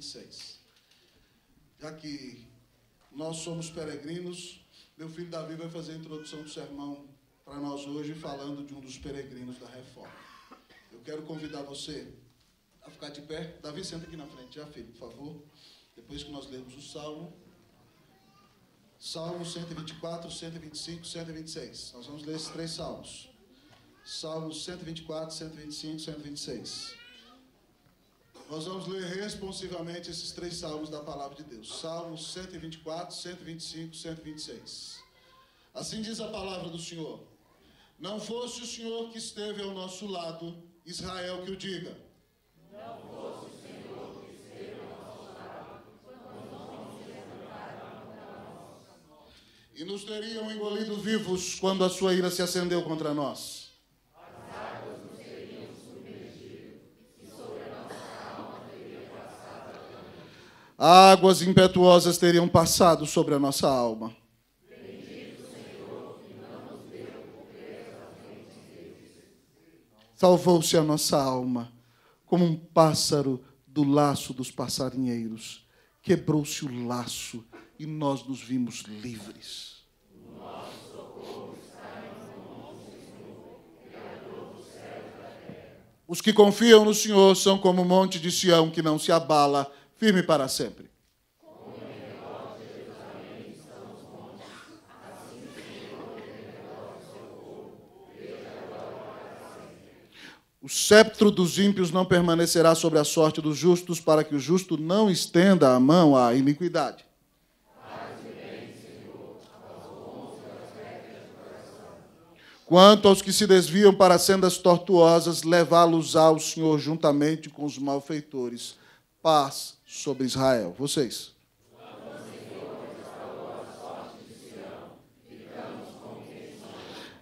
26. Já que nós somos peregrinos, meu filho Davi vai fazer a introdução do sermão para nós hoje, falando de um dos peregrinos da reforma. Eu quero convidar você a ficar de pé. Davi, senta aqui na frente, já, filho, por favor. Depois que nós lemos o salmo. Salmo 124, 125, 126. Nós vamos ler esses três salmos. Salmos 124, 125, 126. Nós vamos ler responsivamente esses três salmos da palavra de Deus: Salmos 124, 125, 126. Assim diz a palavra do Senhor: Não fosse o Senhor que esteve ao nosso lado, Israel que o diga. Não fosse o Senhor que esteve ao nosso lado, quando nos E nos teriam engolido vivos quando a sua ira se acendeu contra nós. águas impetuosas teriam passado sobre a nossa alma. Bendito, Senhor, que não nos deu Salvou-se a nossa alma, como um pássaro do laço dos passarinheiros. Quebrou-se o laço e nós nos vimos livres. Os que confiam no Senhor são como o monte de Sião que não se abala, firme para sempre. O sceptro dos ímpios não permanecerá sobre a sorte dos justos, para que o justo não estenda a mão à iniquidade. Quanto aos que se desviam para sendas tortuosas, levá-los ao Senhor juntamente com os malfeitores. Paz sobre Israel. Vocês.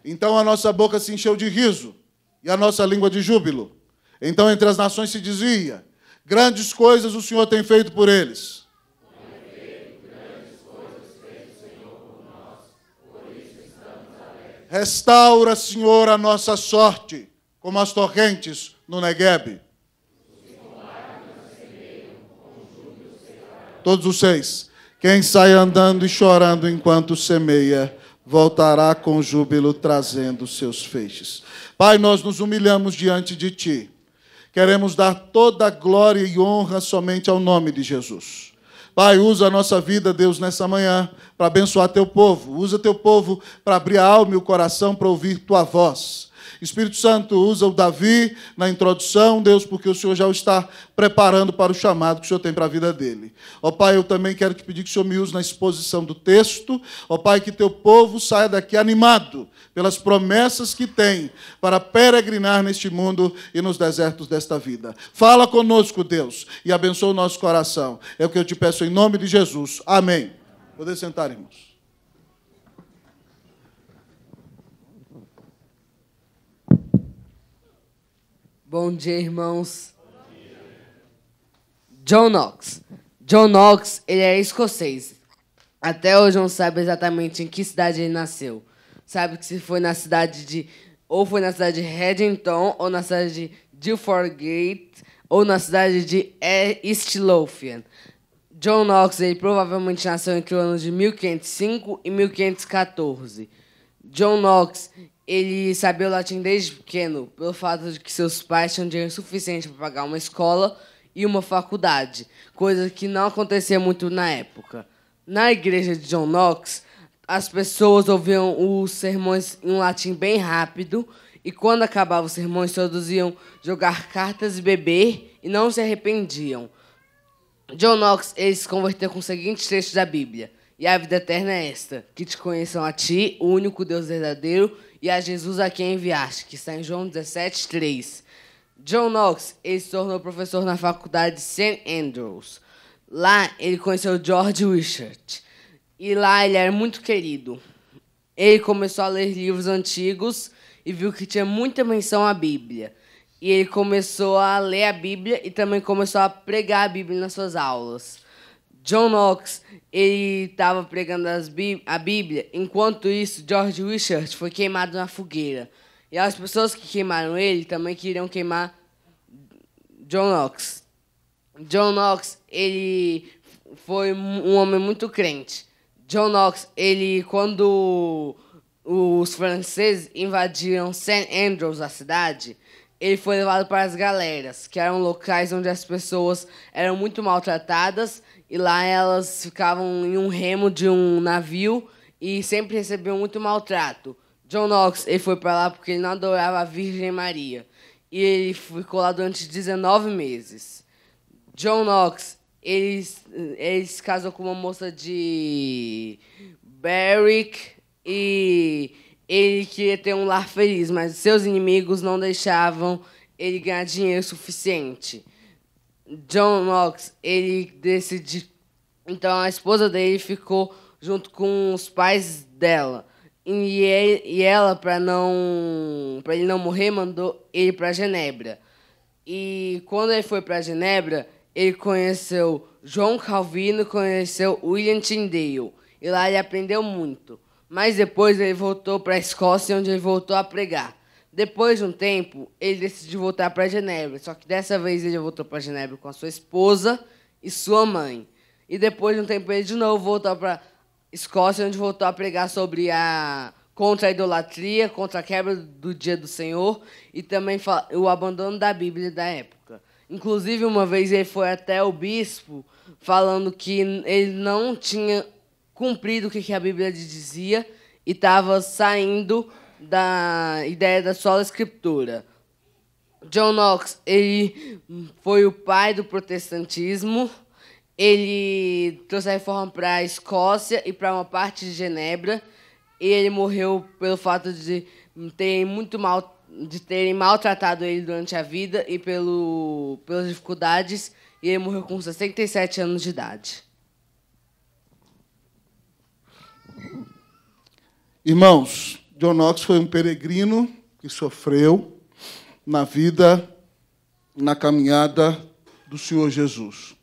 Então a nossa boca se encheu de riso e a nossa língua de júbilo. Então entre as nações se dizia: Grandes coisas o Senhor tem feito por eles. Restaura, Senhor, a nossa sorte, como as torrentes no Negueb. Todos os seis. Quem sai andando e chorando enquanto semeia, voltará com júbilo trazendo seus feixes. Pai, nós nos humilhamos diante de ti. Queremos dar toda a glória e honra somente ao nome de Jesus. Pai, usa a nossa vida, Deus, nessa manhã, para abençoar teu povo. Usa teu povo para abrir a alma e o coração para ouvir tua voz. Espírito Santo, usa o Davi na introdução, Deus, porque o Senhor já o está preparando para o chamado que o Senhor tem para a vida dele. Ó Pai, eu também quero te pedir que o Senhor me use na exposição do texto. Ó Pai, que teu povo saia daqui animado pelas promessas que tem para peregrinar neste mundo e nos desertos desta vida. Fala conosco, Deus, e abençoa o nosso coração. É o que eu te peço em nome de Jesus. Amém. Poder sentar, irmãos. Bom dia, irmãos. Bom dia. John Knox. John Knox, ele é escocês. Até hoje não sabe exatamente em que cidade ele nasceu. Sabe que se foi na cidade de ou foi na cidade de Reddington ou na cidade de Guildford ou na cidade de East Lothian. John Knox ele provavelmente nasceu entre os anos de 1505 e 1514. John Knox ele sabia o latim desde pequeno, pelo fato de que seus pais tinham dinheiro suficiente para pagar uma escola e uma faculdade, coisa que não acontecia muito na época. Na igreja de John Knox, as pessoas ouviam os sermões em latim bem rápido e quando acabavam os sermões traduziam jogar cartas e beber e não se arrependiam. John Knox ele se converteu com os seguintes trechos da Bíblia. E a vida eterna é esta, que te conheçam a ti, o único Deus verdadeiro, e a Jesus a quem enviaste, que está em João 17, 3. John Knox, ele se tornou professor na faculdade de St. Andrews. Lá, ele conheceu George Wishart. E lá, ele era muito querido. Ele começou a ler livros antigos e viu que tinha muita menção à Bíblia. E ele começou a ler a Bíblia e também começou a pregar a Bíblia nas suas aulas. John Knox ele estava pregando a Bíblia, enquanto isso George Richard foi queimado na fogueira. E as pessoas que queimaram ele também queriam queimar John Knox. John Knox ele foi um homem muito crente. John Knox ele quando os franceses invadiram St. Andrews, a cidade, ele foi levado para as galeras, que eram locais onde as pessoas eram muito maltratadas e lá elas ficavam em um remo de um navio e sempre recebiam muito maltrato. John Knox ele foi para lá porque ele não adorava a Virgem Maria e ele ficou lá durante 19 meses. John Knox ele, ele se casou com uma moça de Berwick e ele queria ter um lar feliz, mas seus inimigos não deixavam ele ganhar dinheiro suficiente. John Knox, ele decidiu. Então a esposa dele ficou junto com os pais dela. E, ele, e ela, para não, para ele não morrer, mandou ele para Genebra. E quando ele foi para Genebra, ele conheceu João Calvino, conheceu William Tyndale. E lá ele aprendeu muito. Mas depois ele voltou para a Escócia, onde ele voltou a pregar. Depois de um tempo, ele decidiu voltar para Genebra, só que dessa vez ele voltou para Genebra com a sua esposa e sua mãe. E depois de um tempo, ele de novo voltou para Escócia, onde voltou a pregar sobre a contra a idolatria, contra a quebra do dia do Senhor e também o abandono da Bíblia da época. Inclusive, uma vez ele foi até o bispo falando que ele não tinha cumprido o que a Bíblia dizia e estava saindo da ideia da sola escritura. John Knox, ele foi o pai do protestantismo. Ele trouxe a reforma para a Escócia e para uma parte de Genebra. E ele morreu pelo fato de terem muito mal de terem maltratado ele durante a vida e pelo, pelas dificuldades, e ele morreu com 67 anos de idade. Irmãos, John Knox foi um peregrino que sofreu na vida, na caminhada do Senhor Jesus.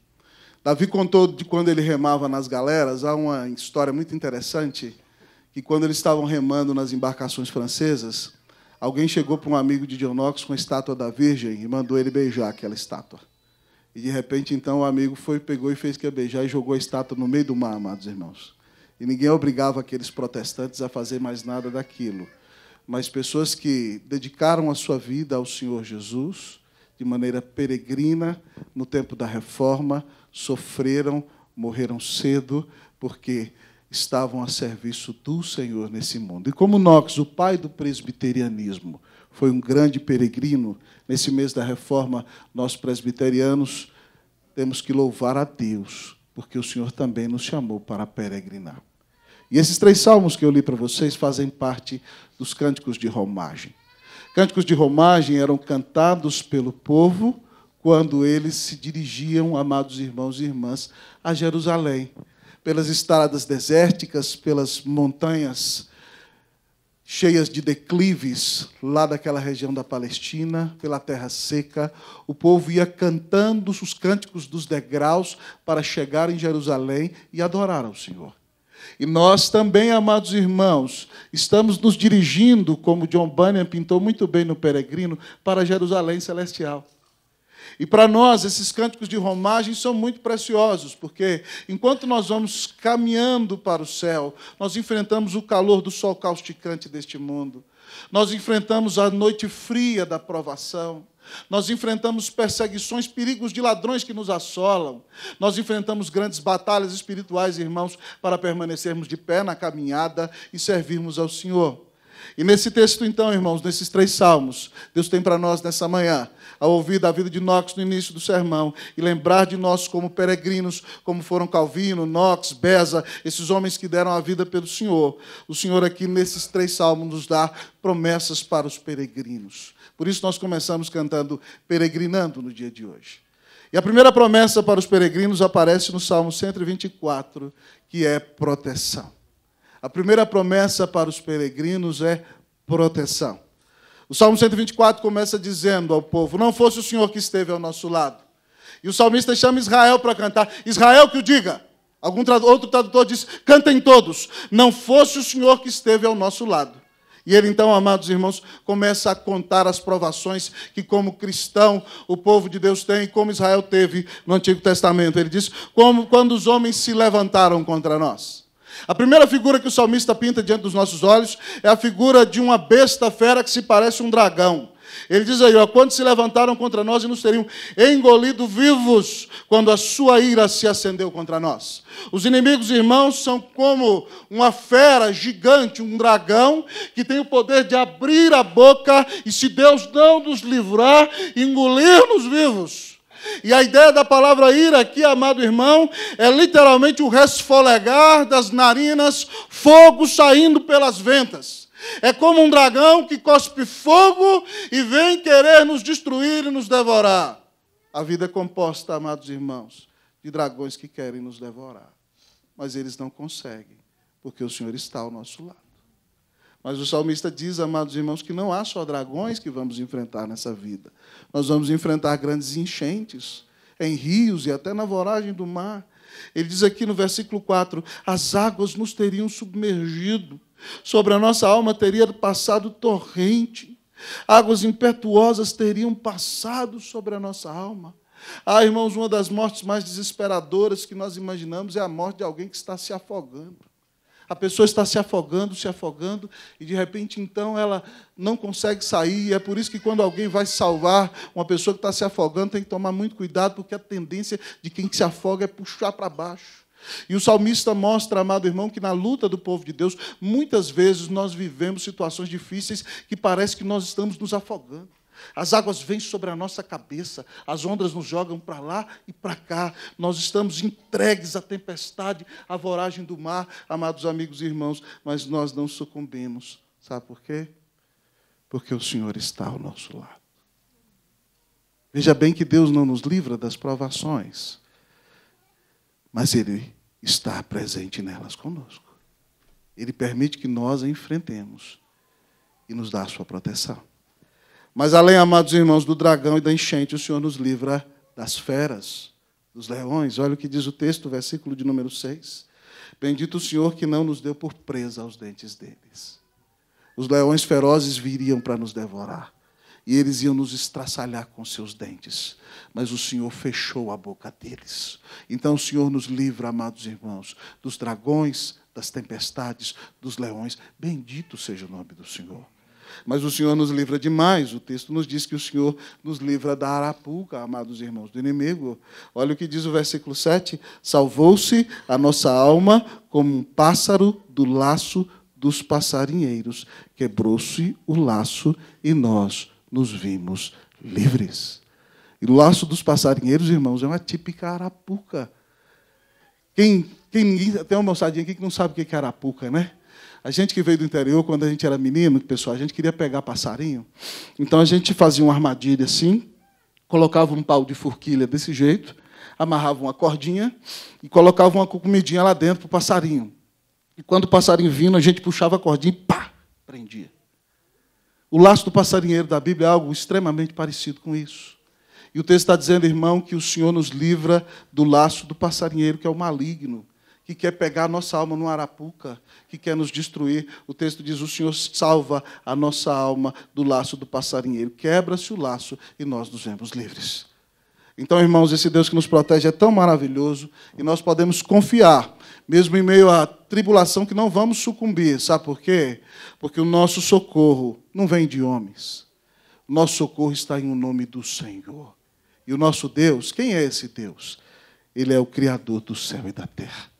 Davi contou de quando ele remava nas galeras, há uma história muito interessante, que quando eles estavam remando nas embarcações francesas, alguém chegou para um amigo de Dionóx com a estátua da Virgem e mandou ele beijar aquela estátua. E de repente, então, o amigo foi, pegou e fez que ia beijar e jogou a estátua no meio do mar, amados irmãos e ninguém obrigava aqueles protestantes a fazer mais nada daquilo. Mas pessoas que dedicaram a sua vida ao Senhor Jesus de maneira peregrina no tempo da reforma, sofreram, morreram cedo, porque estavam a serviço do Senhor nesse mundo. E como Knox, o pai do presbiterianismo, foi um grande peregrino, nesse mês da reforma, nós presbiterianos temos que louvar a Deus porque o Senhor também nos chamou para peregrinar. E esses três salmos que eu li para vocês fazem parte dos cânticos de romagem. Cânticos de romagem eram cantados pelo povo quando eles se dirigiam, amados irmãos e irmãs, a Jerusalém, pelas estradas desérticas, pelas montanhas cheias de declives lá daquela região da Palestina, pela terra seca. O povo ia cantando os cânticos dos degraus para chegar em Jerusalém e adorar ao Senhor. E nós também, amados irmãos, estamos nos dirigindo, como John Bunyan pintou muito bem no Peregrino, para Jerusalém Celestial. E para nós, esses cânticos de romagem são muito preciosos, porque enquanto nós vamos caminhando para o céu, nós enfrentamos o calor do sol causticante deste mundo, nós enfrentamos a noite fria da provação. Nós enfrentamos perseguições, perigos de ladrões que nos assolam. Nós enfrentamos grandes batalhas espirituais, irmãos, para permanecermos de pé na caminhada e servirmos ao Senhor. E nesse texto, então, irmãos, nesses três salmos, Deus tem para nós nessa manhã, ao ouvir da vida de Knox no início do sermão e lembrar de nós como peregrinos, como foram Calvino, Knox, Beza, esses homens que deram a vida pelo Senhor. O Senhor, aqui nesses três salmos, nos dá promessas para os peregrinos. Por isso, nós começamos cantando Peregrinando no dia de hoje. E a primeira promessa para os peregrinos aparece no Salmo 124, que é proteção. A primeira promessa para os peregrinos é proteção. O Salmo 124 começa dizendo ao povo: Não fosse o Senhor que esteve ao nosso lado. E o salmista chama Israel para cantar: Israel que o diga. Algum outro tradutor diz: Cantem todos. Não fosse o Senhor que esteve ao nosso lado. E ele, então, amados irmãos, começa a contar as provações que, como cristão, o povo de Deus tem, como Israel teve no Antigo Testamento. Ele diz: como, Quando os homens se levantaram contra nós. A primeira figura que o salmista pinta diante dos nossos olhos é a figura de uma besta fera que se parece um dragão. Ele diz aí, ó, quando se levantaram contra nós e nos teriam engolido vivos, quando a sua ira se acendeu contra nós. Os inimigos irmãos são como uma fera gigante, um dragão, que tem o poder de abrir a boca e, se Deus não nos livrar, engolir-nos vivos. E a ideia da palavra ira aqui, amado irmão, é literalmente o resfolegar das narinas, fogo saindo pelas ventas. É como um dragão que cospe fogo e vem querer nos destruir e nos devorar. A vida é composta, amados irmãos, de dragões que querem nos devorar, mas eles não conseguem, porque o Senhor está ao nosso lado. Mas o salmista diz, amados irmãos, que não há só dragões que vamos enfrentar nessa vida. Nós vamos enfrentar grandes enchentes em rios e até na voragem do mar. Ele diz aqui no versículo 4: as águas nos teriam submergido, sobre a nossa alma teria passado torrente, águas impetuosas teriam passado sobre a nossa alma. Ah, irmãos, uma das mortes mais desesperadoras que nós imaginamos é a morte de alguém que está se afogando. A pessoa está se afogando, se afogando, e de repente então ela não consegue sair. E é por isso que quando alguém vai salvar uma pessoa que está se afogando, tem que tomar muito cuidado, porque a tendência de quem se afoga é puxar para baixo. E o salmista mostra, amado irmão, que na luta do povo de Deus, muitas vezes nós vivemos situações difíceis que parece que nós estamos nos afogando. As águas vêm sobre a nossa cabeça, as ondas nos jogam para lá e para cá. Nós estamos entregues à tempestade, à voragem do mar, amados amigos e irmãos, mas nós não sucumbimos. Sabe por quê? Porque o Senhor está ao nosso lado. Veja bem que Deus não nos livra das provações, mas Ele está presente nelas conosco. Ele permite que nós a enfrentemos e nos dá a sua proteção. Mas além, amados irmãos, do dragão e da enchente, o Senhor nos livra das feras, dos leões. Olha o que diz o texto, versículo de número 6. Bendito o Senhor que não nos deu por presa aos dentes deles. Os leões ferozes viriam para nos devorar e eles iam nos estraçalhar com seus dentes, mas o Senhor fechou a boca deles. Então o Senhor nos livra, amados irmãos, dos dragões, das tempestades, dos leões. Bendito seja o nome do Senhor. Mas o Senhor nos livra demais. O texto nos diz que o Senhor nos livra da arapuca, amados irmãos, do inimigo. Olha o que diz o versículo 7: Salvou-se a nossa alma como um pássaro do laço dos passarinheiros. Quebrou-se o laço e nós nos vimos livres. E o laço dos passarinheiros, irmãos, é uma típica arapuca. Quem, quem tem uma moçadinha aqui que não sabe o que é arapuca, né? A gente que veio do interior, quando a gente era menino, pessoal, a gente queria pegar passarinho. Então a gente fazia uma armadilha assim, colocava um pau de forquilha desse jeito, amarrava uma cordinha e colocava uma comidinha lá dentro para o passarinho. E quando o passarinho vinha, a gente puxava a cordinha e pá, prendia. O laço do passarinheiro da Bíblia é algo extremamente parecido com isso. E o texto está dizendo, irmão, que o Senhor nos livra do laço do passarinheiro, que é o maligno que quer pegar a nossa alma no arapuca, que quer nos destruir. O texto diz: O Senhor salva a nossa alma do laço do passarinheiro. Quebra-se o laço e nós nos vemos livres. Então, irmãos, esse Deus que nos protege é tão maravilhoso e nós podemos confiar, mesmo em meio à tribulação, que não vamos sucumbir. Sabe por quê? Porque o nosso socorro não vem de homens. nosso socorro está em o um nome do Senhor. E o nosso Deus, quem é esse Deus? Ele é o Criador do céu e da terra.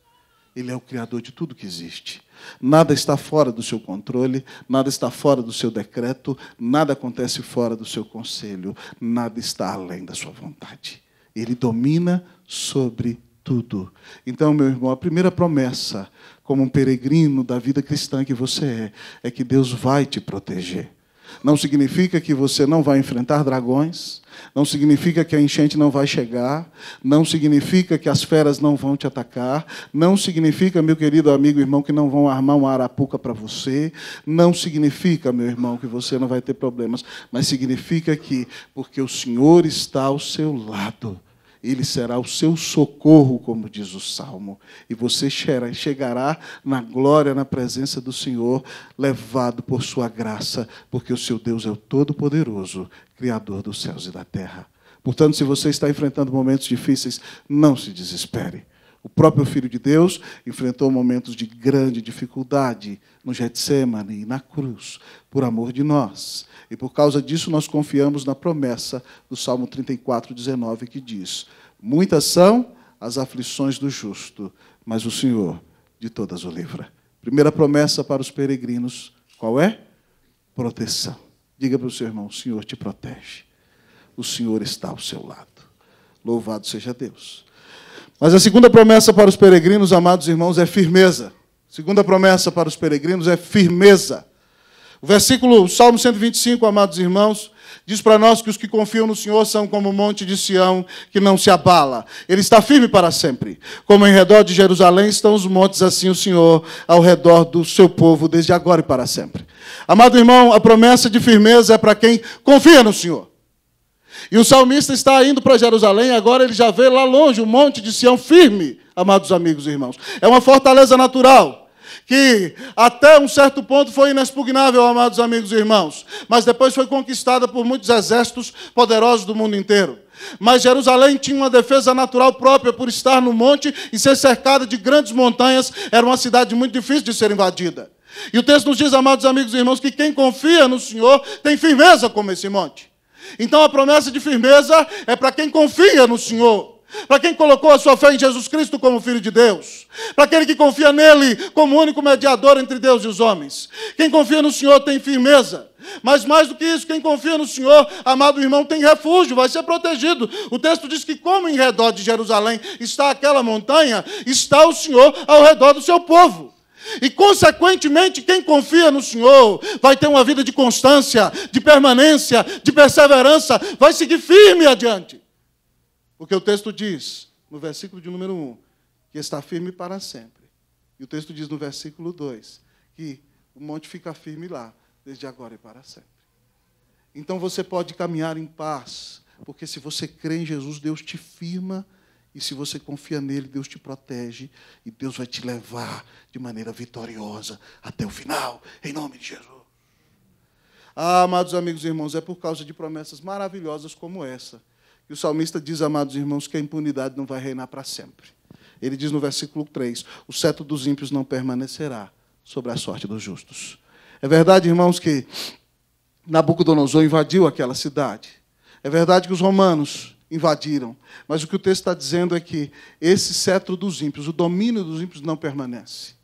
Ele é o Criador de tudo que existe. Nada está fora do seu controle, nada está fora do seu decreto, nada acontece fora do seu conselho, nada está além da sua vontade. Ele domina sobre tudo. Então, meu irmão, a primeira promessa, como um peregrino da vida cristã que você é, é que Deus vai te proteger. Não significa que você não vai enfrentar dragões, não significa que a enchente não vai chegar, não significa que as feras não vão te atacar, não significa, meu querido amigo irmão, que não vão armar uma arapuca para você, não significa, meu irmão, que você não vai ter problemas, mas significa que, porque o Senhor está ao seu lado, ele será o seu socorro, como diz o Salmo. E você chegará na glória, na presença do Senhor, levado por sua graça, porque o seu Deus é o Todo-Poderoso, Criador dos céus e da terra. Portanto, se você está enfrentando momentos difíceis, não se desespere o próprio Filho de Deus enfrentou momentos de grande dificuldade no Getsemane e na cruz, por amor de nós. E por causa disso nós confiamos na promessa do Salmo 34, 19, que diz: Muitas são as aflições do justo, mas o Senhor de todas o livra. Primeira promessa para os peregrinos, qual é? Proteção. Diga para o seu irmão: o Senhor te protege. O Senhor está ao seu lado. Louvado seja Deus. Mas a segunda promessa para os peregrinos, amados irmãos, é firmeza. A segunda promessa para os peregrinos é firmeza. O versículo, o Salmo 125, amados irmãos, diz para nós que os que confiam no Senhor são como o monte de Sião que não se abala. Ele está firme para sempre. Como em redor de Jerusalém estão os montes, assim o Senhor ao redor do seu povo, desde agora e para sempre. Amado irmão, a promessa de firmeza é para quem confia no Senhor. E o salmista está indo para Jerusalém, agora ele já vê lá longe o monte de Sião firme, amados amigos e irmãos. É uma fortaleza natural, que até um certo ponto foi inexpugnável, amados amigos e irmãos, mas depois foi conquistada por muitos exércitos poderosos do mundo inteiro. Mas Jerusalém tinha uma defesa natural própria por estar no monte e ser cercada de grandes montanhas, era uma cidade muito difícil de ser invadida. E o texto nos diz, amados amigos e irmãos, que quem confia no Senhor tem firmeza como esse monte. Então a promessa de firmeza é para quem confia no Senhor, para quem colocou a sua fé em Jesus Cristo como Filho de Deus, para aquele que confia nele como único mediador entre Deus e os homens. Quem confia no Senhor tem firmeza. Mas mais do que isso, quem confia no Senhor, amado irmão, tem refúgio, vai ser protegido. O texto diz que, como em redor de Jerusalém está aquela montanha, está o Senhor ao redor do seu povo. E, consequentemente, quem confia no Senhor vai ter uma vida de constância, de permanência, de perseverança, vai seguir firme adiante. Porque o texto diz, no versículo de número 1, que está firme para sempre. E o texto diz no versículo 2 que o monte fica firme lá, desde agora e para sempre. Então você pode caminhar em paz, porque se você crê em Jesus, Deus te firma e se você confia nele, Deus te protege e Deus vai te levar de maneira vitoriosa até o final, em nome de Jesus. Ah, amados amigos e irmãos, é por causa de promessas maravilhosas como essa que o salmista diz, amados irmãos, que a impunidade não vai reinar para sempre. Ele diz no versículo 3: O cetro dos ímpios não permanecerá sobre a sorte dos justos. É verdade, irmãos, que Nabucodonosor invadiu aquela cidade. É verdade que os romanos invadiram. Mas o que o texto está dizendo é que esse cetro dos ímpios, o domínio dos ímpios, não permanece.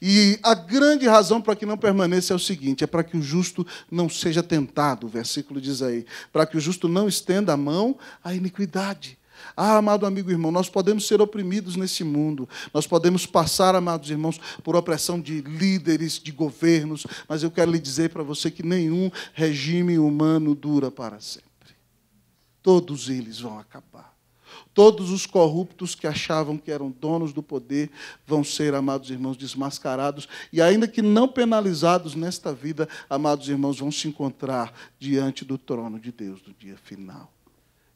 E a grande razão para que não permaneça é o seguinte: é para que o justo não seja tentado, o versículo diz aí, para que o justo não estenda a mão à iniquidade. Ah, amado amigo irmão, nós podemos ser oprimidos nesse mundo, nós podemos passar, amados irmãos, por opressão de líderes, de governos, mas eu quero lhe dizer para você que nenhum regime humano dura para sempre todos eles vão acabar. Todos os corruptos que achavam que eram donos do poder vão ser, amados irmãos, desmascarados e, ainda que não penalizados nesta vida, amados irmãos, vão se encontrar diante do trono de Deus no dia final.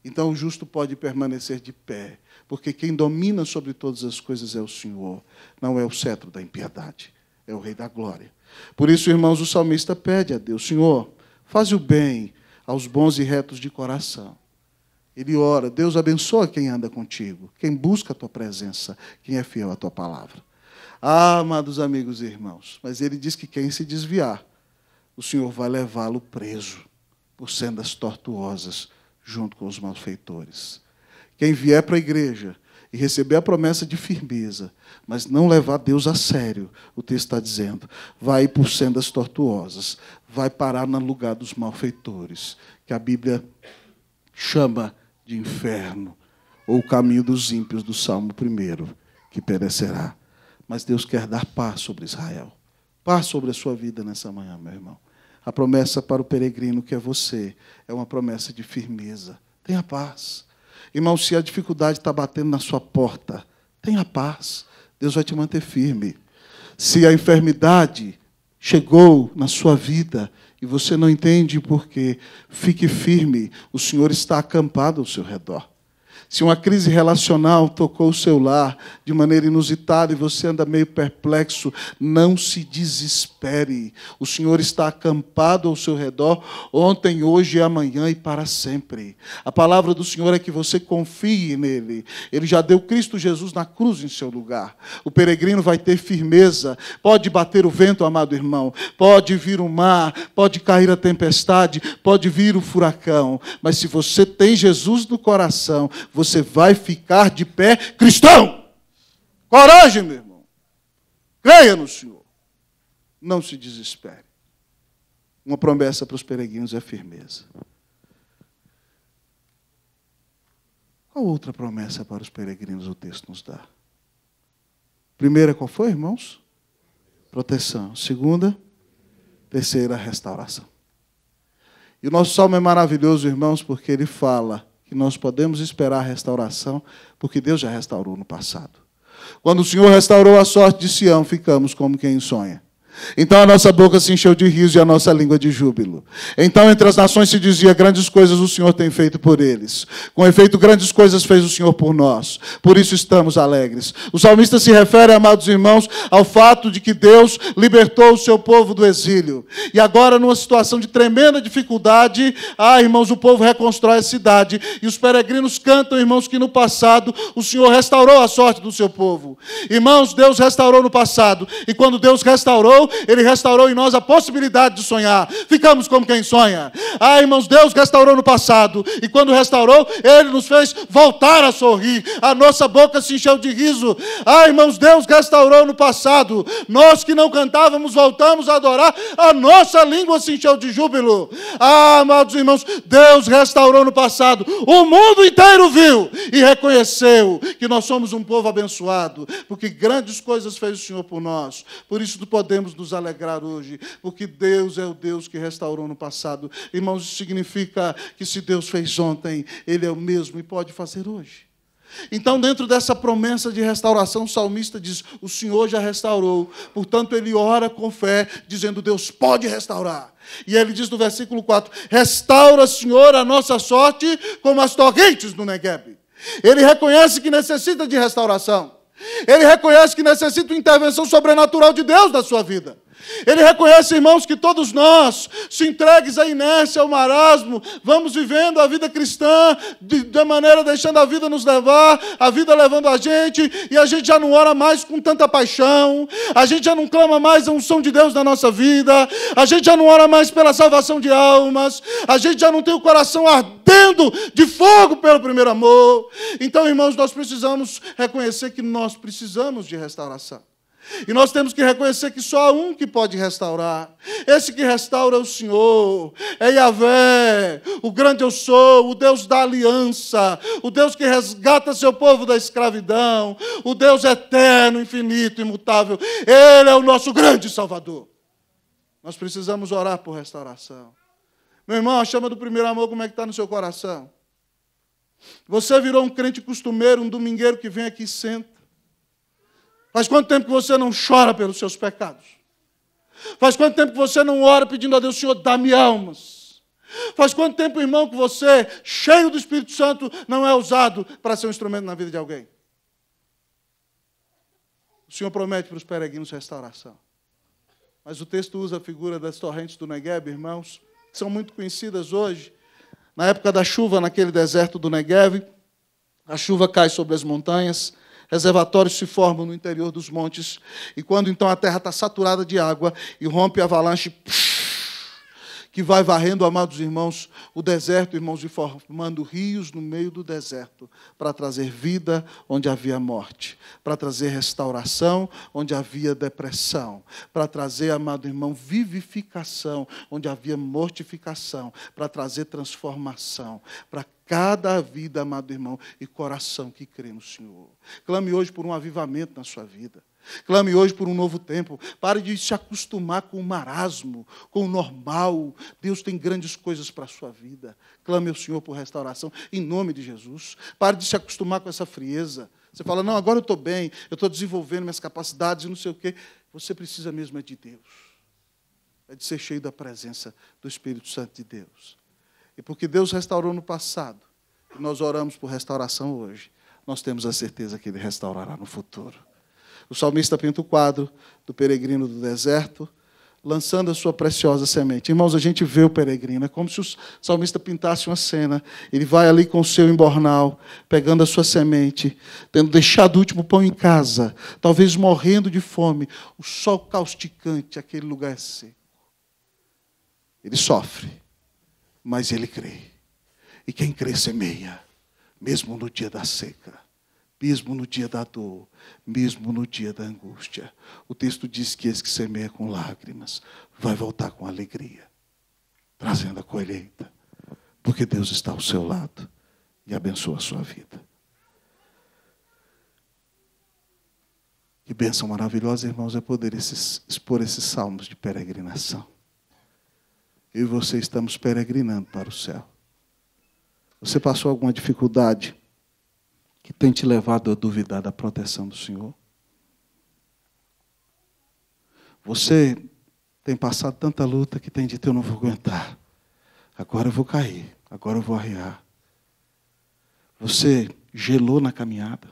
Então o justo pode permanecer de pé, porque quem domina sobre todas as coisas é o Senhor, não é o cetro da impiedade, é o Rei da glória. Por isso, irmãos, o salmista pede a Deus: Senhor, faz o bem aos bons e retos de coração ele ora, Deus abençoa quem anda contigo, quem busca a tua presença, quem é fiel à tua palavra. Ah, amados amigos e irmãos, mas ele diz que quem se desviar, o Senhor vai levá-lo preso por sendas tortuosas, junto com os malfeitores. Quem vier para a igreja e receber a promessa de firmeza, mas não levar Deus a sério, o texto está dizendo, vai por sendas tortuosas, vai parar no lugar dos malfeitores, que a Bíblia chama de inferno, ou o caminho dos ímpios do Salmo I, que perecerá. Mas Deus quer dar paz sobre Israel. Paz sobre a sua vida nessa manhã, meu irmão. A promessa para o peregrino que é você é uma promessa de firmeza. Tenha paz. Irmão, se a dificuldade está batendo na sua porta, tenha paz. Deus vai te manter firme. Se a enfermidade chegou na sua vida, e você não entende por quê, fique firme, o Senhor está acampado ao seu redor. Se uma crise relacional tocou o seu lar de maneira inusitada e você anda meio perplexo, não se desespere. O Senhor está acampado ao seu redor, ontem, hoje, amanhã e para sempre. A palavra do Senhor é que você confie nele. Ele já deu Cristo Jesus na cruz em seu lugar. O peregrino vai ter firmeza. Pode bater o vento, amado irmão. Pode vir o mar, pode cair a tempestade, pode vir o furacão. Mas se você tem Jesus no coração, você você vai ficar de pé cristão. Coragem, meu irmão. Creia no Senhor. Não se desespere. Uma promessa para os peregrinos é firmeza. Qual outra promessa para os peregrinos o texto nos dá? Primeira, qual foi, irmãos? Proteção. Segunda, terceira, restauração. E o nosso salmo é maravilhoso, irmãos, porque ele fala que nós podemos esperar a restauração, porque Deus já restaurou no passado. Quando o Senhor restaurou a sorte de Sião, ficamos como quem sonha. Então a nossa boca se encheu de riso e a nossa língua de júbilo. Então entre as nações se dizia: grandes coisas o Senhor tem feito por eles. Com efeito, grandes coisas fez o Senhor por nós. Por isso estamos alegres. O salmista se refere, amados irmãos, ao fato de que Deus libertou o seu povo do exílio. E agora, numa situação de tremenda dificuldade, ah, irmãos, o povo reconstrói a cidade. E os peregrinos cantam, irmãos, que no passado o Senhor restaurou a sorte do seu povo. Irmãos, Deus restaurou no passado. E quando Deus restaurou, ele restaurou em nós a possibilidade de sonhar. Ficamos como quem sonha. Ah, irmãos, Deus restaurou no passado, e quando restaurou, Ele nos fez voltar a sorrir. A nossa boca se encheu de riso. Ah, irmãos, Deus restaurou no passado. Nós que não cantávamos, voltamos a adorar, a nossa língua se encheu de júbilo. Ah, amados irmãos, Deus restaurou no passado. O mundo inteiro viu e reconheceu que nós somos um povo abençoado, porque grandes coisas fez o Senhor por nós. Por isso podemos nos alegrar hoje, porque Deus é o Deus que restaurou no passado. Irmãos, isso significa que se Deus fez ontem, Ele é o mesmo e pode fazer hoje. Então, dentro dessa promessa de restauração, o salmista diz: O Senhor já restaurou. Portanto, ele ora com fé, dizendo: Deus pode restaurar. E ele diz no versículo 4: Restaura, Senhor, a nossa sorte como as torrentes do Negueb. Ele reconhece que necessita de restauração. Ele reconhece que necessita de intervenção sobrenatural de Deus na sua vida. Ele reconhece, irmãos, que todos nós, se entregues à inércia, ao marasmo, vamos vivendo a vida cristã de, de, maneira deixando a vida nos levar, a vida levando a gente, e a gente já não ora mais com tanta paixão, a gente já não clama mais a unção de Deus na nossa vida, a gente já não ora mais pela salvação de almas, a gente já não tem o coração ardendo de fogo pelo primeiro amor. Então, irmãos, nós precisamos reconhecer que nós precisamos de restauração. E nós temos que reconhecer que só há um que pode restaurar. Esse que restaura é o Senhor, é Yahvé, o grande eu sou, o Deus da aliança, o Deus que resgata seu povo da escravidão, o Deus eterno, infinito, imutável. Ele é o nosso grande Salvador. Nós precisamos orar por restauração. Meu irmão, a chama do primeiro amor, como é que está no seu coração? Você virou um crente costumeiro, um domingueiro que vem aqui e senta Faz quanto tempo que você não chora pelos seus pecados? Faz quanto tempo que você não ora pedindo a Deus, Senhor, dá-me almas? Faz quanto tempo, irmão, que você, cheio do Espírito Santo, não é usado para ser um instrumento na vida de alguém? O Senhor promete para os peregrinos restauração. Mas o texto usa a figura das torrentes do Negueb, irmãos, que são muito conhecidas hoje. Na época da chuva, naquele deserto do Negev, a chuva cai sobre as montanhas, reservatórios se formam no interior dos montes, e quando então a terra está saturada de água e rompe a avalanche, que vai varrendo, amados irmãos, o deserto, irmãos, e formando rios no meio do deserto, para trazer vida onde havia morte, para trazer restauração onde havia depressão, para trazer, amado irmão, vivificação onde havia mortificação, para trazer transformação, para cada vida, amado irmão, e coração que crê no Senhor. Clame hoje por um avivamento na sua vida. Clame hoje por um novo tempo. Pare de se acostumar com o marasmo, com o normal. Deus tem grandes coisas para a sua vida. Clame ao Senhor por restauração, em nome de Jesus. Pare de se acostumar com essa frieza. Você fala, não, agora eu estou bem, eu estou desenvolvendo minhas capacidades e não sei o quê. Você precisa mesmo é de Deus. É de ser cheio da presença do Espírito Santo de Deus. E porque Deus restaurou no passado, e nós oramos por restauração hoje, nós temos a certeza que Ele restaurará no futuro. O salmista pinta o quadro do peregrino do deserto, lançando a sua preciosa semente. Irmãos, a gente vê o peregrino, é como se o salmista pintasse uma cena. Ele vai ali com o seu embornal, pegando a sua semente, tendo deixado o último pão em casa, talvez morrendo de fome, o sol causticante, aquele lugar é seco. Ele sofre mas ele crê. E quem crê semeia, mesmo no dia da seca, mesmo no dia da dor, mesmo no dia da angústia. O texto diz que esse que semeia com lágrimas vai voltar com alegria, trazendo a colheita, porque Deus está ao seu lado e abençoa a sua vida. Que bênção maravilhosa, irmãos, é poder esses, expor esses salmos de peregrinação eu e você estamos peregrinando para o céu. Você passou alguma dificuldade que tem te levado a duvidar da proteção do Senhor? Você tem passado tanta luta que tem dito: eu não vou aguentar. Agora eu vou cair, agora eu vou arriar. Você gelou na caminhada.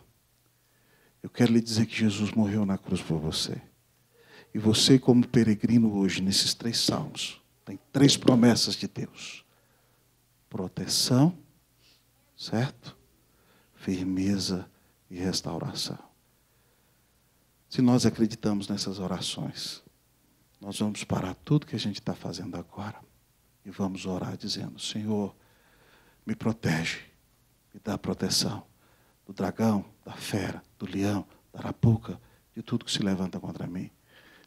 Eu quero lhe dizer que Jesus morreu na cruz por você. E você, como peregrino hoje, nesses três salmos, tem três promessas de Deus: proteção, certo? Firmeza e restauração. Se nós acreditamos nessas orações, nós vamos parar tudo que a gente está fazendo agora e vamos orar dizendo: Senhor, me protege, me dá proteção do dragão, da fera, do leão, da arapuca, de tudo que se levanta contra mim.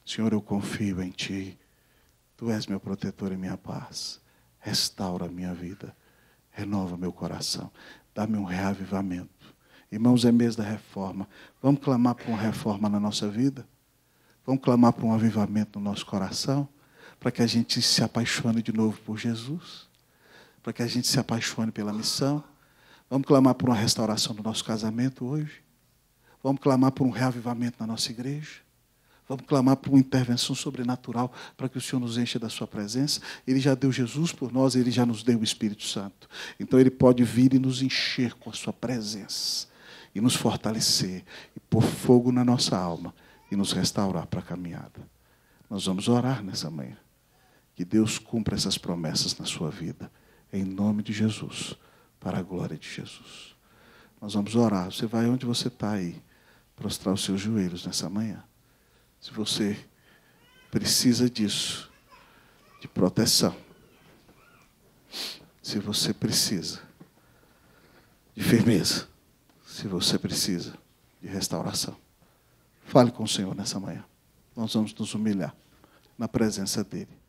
Senhor, eu confio em Ti, Tu és meu protetor e minha paz. Restaura a minha vida. Renova meu coração. Dá-me um reavivamento. Irmãos, é mês da reforma. Vamos clamar por uma reforma na nossa vida? Vamos clamar por um avivamento no nosso coração? Para que a gente se apaixone de novo por Jesus? Para que a gente se apaixone pela missão? Vamos clamar por uma restauração do nosso casamento hoje? Vamos clamar por um reavivamento na nossa igreja? Vamos clamar por uma intervenção sobrenatural para que o Senhor nos encha da sua presença. Ele já deu Jesus por nós, ele já nos deu o Espírito Santo. Então ele pode vir e nos encher com a sua presença e nos fortalecer e pôr fogo na nossa alma e nos restaurar para a caminhada. Nós vamos orar nessa manhã. Que Deus cumpra essas promessas na sua vida, em nome de Jesus, para a glória de Jesus. Nós vamos orar. Você vai onde você está aí, prostrar os seus joelhos nessa manhã. Se você precisa disso, de proteção, se você precisa de firmeza, se você precisa de restauração, fale com o Senhor nessa manhã. Nós vamos nos humilhar na presença dEle.